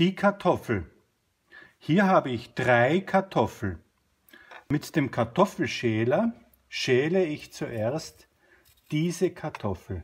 Die Kartoffel. Hier habe ich drei Kartoffeln. Mit dem Kartoffelschäler schäle ich zuerst diese Kartoffel.